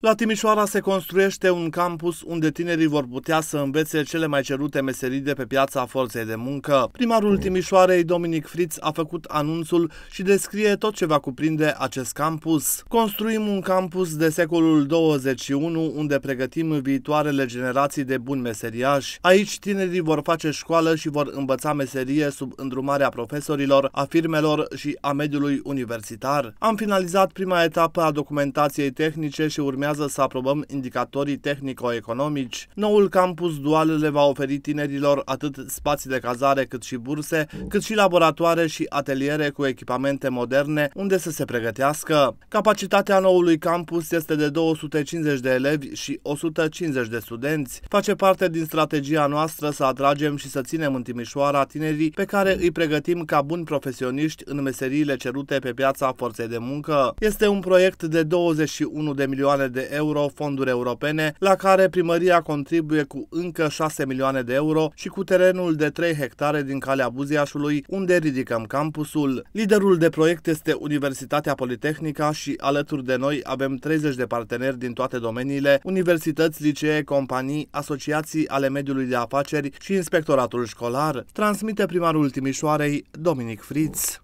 La Timișoara se construiește un campus unde tinerii vor putea să învețe cele mai cerute meserii de pe piața forței de muncă. Primarul mm. Timișoarei, Dominic Fritz, a făcut anunțul și descrie tot ce va cuprinde acest campus. Construim un campus de secolul 21 unde pregătim viitoarele generații de buni meseriași. Aici tinerii vor face școală și vor învăța meserie sub îndrumarea profesorilor, a firmelor și a mediului universitar. Am finalizat prima etapă a documentației tehnice și urmează urmează să aprobăm indicatorii tehnico-economici, noul campus dual le va oferi tinerilor atât spații de cazare cât și burse, cât și laboratoare și ateliere cu echipamente moderne unde să se pregătească. Capacitatea noului campus este de 250 de elevi și 150 de studenți. Face parte din strategia noastră să atragem și să ținem în Timișoara tinerii pe care îi pregătim ca buni profesioniști în meseriile cerute pe piața forței de muncă. Este un proiect de 21 de milioane de de euro fonduri europene, la care primăria contribuie cu încă 6 milioane de euro și cu terenul de 3 hectare din calea Buziașului, unde ridicăm campusul. Liderul de proiect este Universitatea Politehnica și alături de noi avem 30 de parteneri din toate domeniile, universități, licee, companii, asociații ale mediului de afaceri și inspectoratul școlar, transmite primarul Timișoarei, Dominic Fritz.